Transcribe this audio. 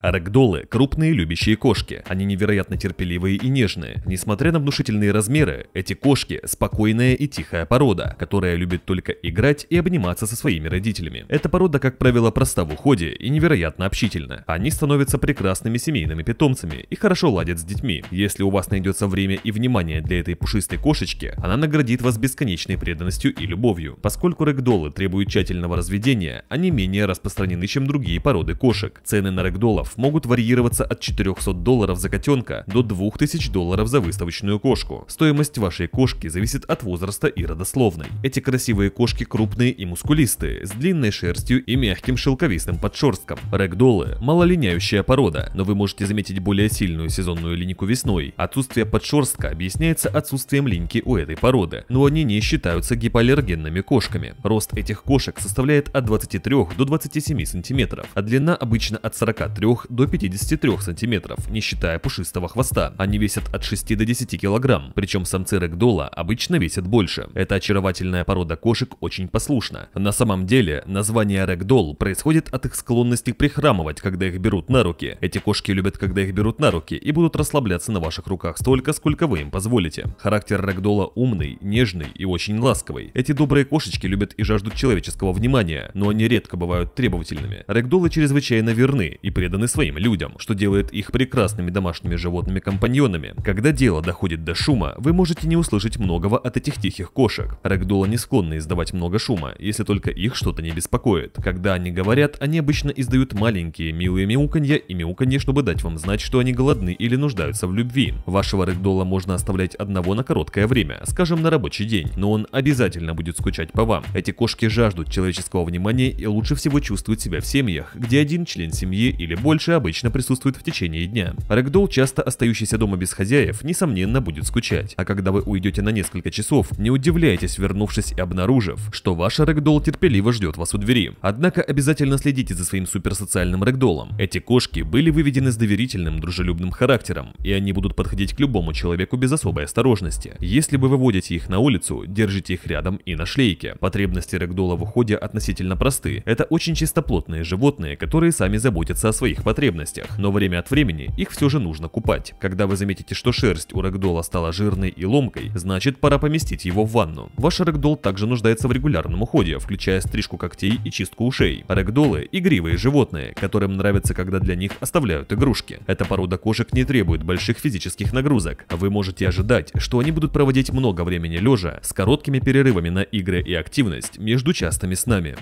Арагдолы – крупные любящие кошки. Они невероятно терпеливые и нежные. Несмотря на внушительные размеры, эти кошки – спокойная и тихая порода, которая любит только играть и обниматься со своими родителями. Эта порода, как правило, проста в уходе и невероятно общительна. Они становятся прекрасными семейными питомцами и хорошо ладят с детьми. Если у вас найдется время и внимание для этой пушистой кошечки, она наградит вас бесконечной преданностью и любовью. Поскольку рэгдолы требуют тщательного разведения, они менее распространены, чем другие породы кошек. Цены на рэгдолов долларов могут варьироваться от 400 долларов за котенка до 2000 долларов за выставочную кошку. Стоимость вашей кошки зависит от возраста и родословной. Эти красивые кошки крупные и мускулистые, с длинной шерстью и мягким шелковистым подшерстком. Рэгдолы – малолиняющая порода, но вы можете заметить более сильную сезонную линьку весной. Отсутствие подшерстка объясняется отсутствием линьки у этой породы, но они не считаются гипоаллергенными кошками. Рост этих кошек составляет от 23 до 27 сантиметров, а длина обычно от 43 до 53 см, не считая пушистого хвоста. Они весят от 6 до 10 кг, причем самцы регдола обычно весят больше. Эта очаровательная порода кошек очень послушна. На самом деле, название регдол происходит от их склонности прихрамывать, когда их берут на руки. Эти кошки любят, когда их берут на руки и будут расслабляться на ваших руках столько, сколько вы им позволите. Характер регдола умный, нежный и очень ласковый. Эти добрые кошечки любят и жаждут человеческого внимания, но они редко бывают требовательными. Регдолы чрезвычайно верны и преданы своим людям, что делает их прекрасными домашними животными-компаньонами. Когда дело доходит до шума, вы можете не услышать многого от этих тихих кошек. Рэгдолы не склонны издавать много шума, если только их что-то не беспокоит. Когда они говорят, они обычно издают маленькие милые мяуканья и мяуканье, чтобы дать вам знать, что они голодны или нуждаются в любви. Вашего рэгдола можно оставлять одного на короткое время, скажем, на рабочий день, но он обязательно будет скучать по вам. Эти кошки жаждут человеческого внимания и лучше всего чувствуют себя в семьях, где один член семьи или больше больше обычно присутствует в течение дня. Рэгдолл, часто остающийся дома без хозяев, несомненно будет скучать, а когда вы уйдете на несколько часов, не удивляйтесь, вернувшись и обнаружив, что ваша рэгдолл терпеливо ждет вас у двери. Однако обязательно следите за своим суперсоциальным рэгдоллом. Эти кошки были выведены с доверительным, дружелюбным характером, и они будут подходить к любому человеку без особой осторожности. Если вы выводите их на улицу, держите их рядом и на шлейке. Потребности рэгдолла в уходе относительно просты. Это очень чистоплотные животные, которые сами заботятся о своих потребностях, но время от времени их все же нужно купать. Когда вы заметите, что шерсть у рэгдола стала жирной и ломкой, значит пора поместить его в ванну. Ваш рэгдол также нуждается в регулярном уходе, включая стрижку когтей и чистку ушей. Рэгдолы – игривые животные, которым нравится, когда для них оставляют игрушки. Эта порода кошек не требует больших физических нагрузок. Вы можете ожидать, что они будут проводить много времени лежа, с короткими перерывами на игры и активность между частыми снами.